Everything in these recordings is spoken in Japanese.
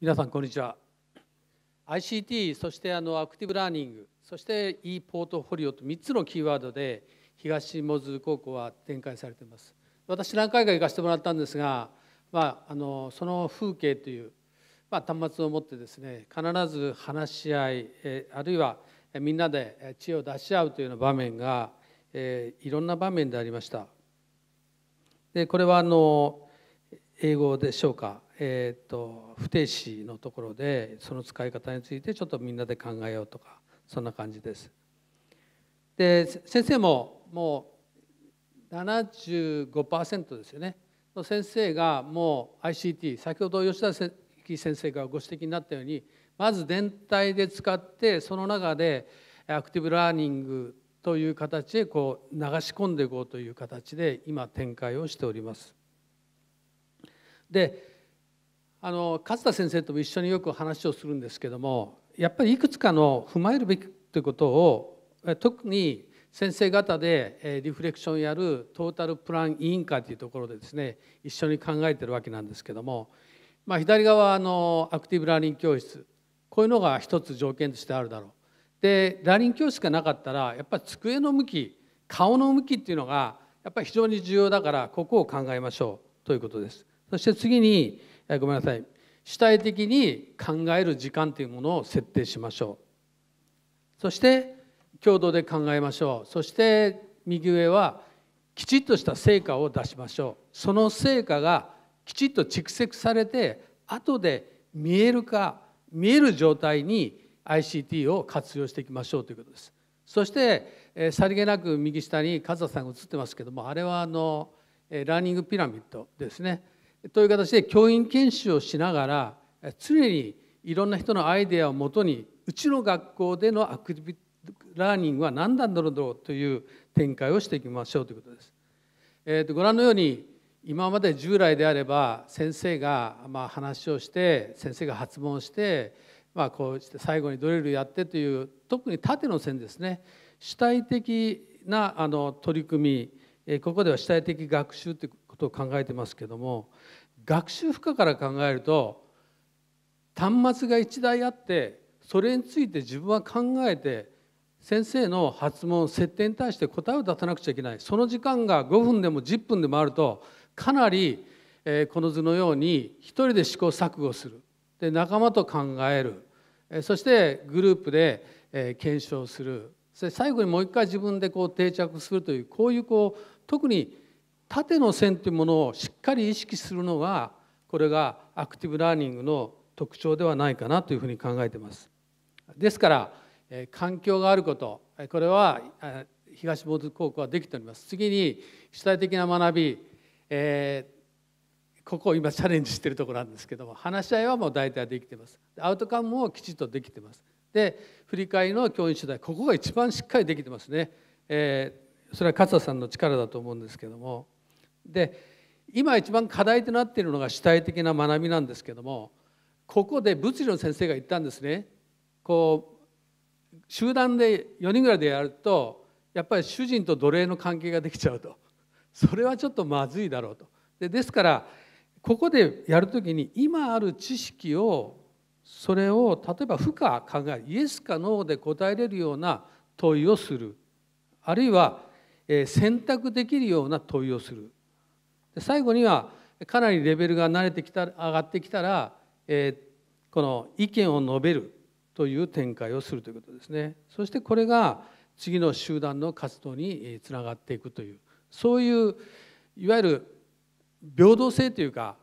皆さんこんにちは ICT そしてあのアクティブラーニングそして e ポートフォリオと3つのキーワードで東下津高校は展開されています私何回か行かせてもらったんですが、まあ、あのその風景という、まあ、端末を持ってですね必ず話し合い、えあるいはみんなで知恵を出し合うというような場面が、えいろんな場面でありましたでこれはあの英語でしょうかえーと、不定詞のところでその使い方についてちょっとみんなで考えようとかそんな感じです。で先生ももう75%ですよねの先生がもう ICT 先ほど吉田先生がご指摘になったようにまず全体で使ってその中でアクティブラーニングという形へこう流し込んでいこうという形で今展開をしております。であの勝田先生とも一緒によく話をするんですけどもやっぱりいくつかの踏まえるべきということを特に先生方でリフレクションやるトータルプラン委員会というところでですね一緒に考えてるわけなんですけども、まあ、左側のアクティブラーニング教室こういうのが一つ条件としてあるだろう。でラーニング教室がなかったらやっぱり机の向き顔の向きっていうのがやっぱり非常に重要だからここを考えましょうということです。そして次にごめんなさい主体的に考える時間というものを設定しましょうそして共同で考えましょうそして右上はきちっとした成果を出しましょうその成果がきちっと蓄積されて後で見えるか見える状態に ICT を活用していきましょうということですそして、えさりげなく右下に勝田さんが映ってますけどもあれはあの、えラーニングピラミッドですねという形で教員研修をしながら常にいろんな人のアイデアをもとにうちの学校でのアクティビラーニングは何なんだろうという展開をしていきましょうということです。えー、とご覧のように今まで従来であれば先生がまあ話をして先生が発問してまあこうして最後にドリルやってという特に縦の線ですね主体的なあの取り組みここでは主体的学習ということを考えてますけども学習負荷から考えると端末が1台あってそれについて自分は考えて先生の発問設定に対して答えを出さなくちゃいけないその時間が5分でも10分でもあるとかなり、えこの図のように一人で試行錯誤するで仲間と考える、えそしてグループで、え検証する最後にもう一回自分でこう定着するというこういうこう特に縦の線というものをしっかり意識するのがこれがアクティブラーニングの特徴ではないかなというふうに考えてます。ですから環境があることこれは東坊主高校はできております次に主体的な学び、えー、ここを今チャレンジしているところなんですけども話し合いはもう大体できてますアウトカムもきちっとできてますで振り返りの教員主題ここが一番しっかりできてますね、えー、それは勝田さんの力だと思うんですけども。で今一番課題となっているのが主体的な学びなんですけどもここで物理の先生が言ったんですねこう集団で4人ぐらいでやるとやっぱり主人と奴隷の関係ができちゃうとそれはちょっとまずいだろうとでですからここでやる時に今ある知識をそれを例えば負荷考えイエスかノーで答えれるような問いをするあるいは選択できるような問いをするで最後にはかなりレベルが慣れてきた上がってきたら、えー、この意見を述べるという展開をするということですねそしてこれが次の集団の活動につながっていくというそういういわゆる平等性というか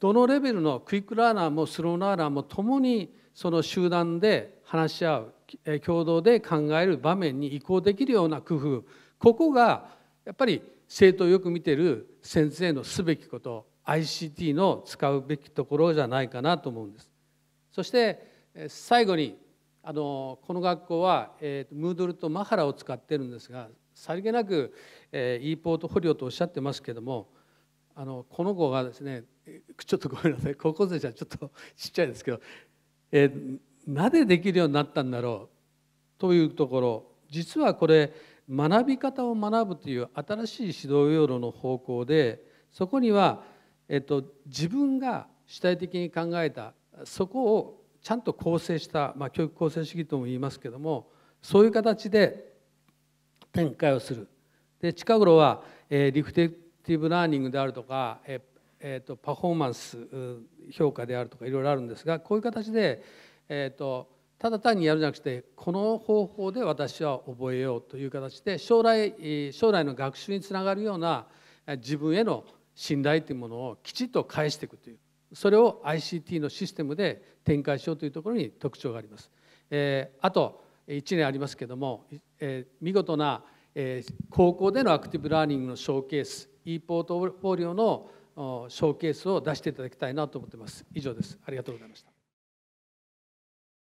どのレベルのクイックラーナーもスローラーナーも共にその集団で話し合う共同で考える場面に移行できるような工夫ここがやっぱり生徒をよく見てる先生のすべきこと ICT の使うべきところじゃないかなと思うんです。そして最後にあのこの学校は、えー、ムードルとマハラを使ってるんですがさりげなく、えー、e ポートフォリオとおっしゃってますけどもあのこの子がですねちょっとごめんなさい高校生じゃちょっとちっちゃいですけど、えー、なぜできるようになったんだろうというところ実はこれ学び方を学ぶという新しい指導要領の方向でそこには、えっと、自分が主体的に考えたそこをちゃんと構成した、まあ、教育構成主義とも言いますけどもそういう形で展開をするで近頃は、えー、リフテクティブラーニングであるとか、えーえーと、パフォーマンス評価であるとかいろいろあるんですがこういう形で、えーとただ単にやるんじゃなくてこの方法で私は覚えようという形で将来将来の学習につながるような自分への信頼というものをきちっと返していくというそれを ICT のシステムで展開しようというところに特徴があります。えー、あと1年ありますけれども、えー、見事な、えー、高校でのアクティブラーニングのショーケース e ポートフォリオのショーケースを出していただきたいなと思ってます。以上です。ありがとうございました。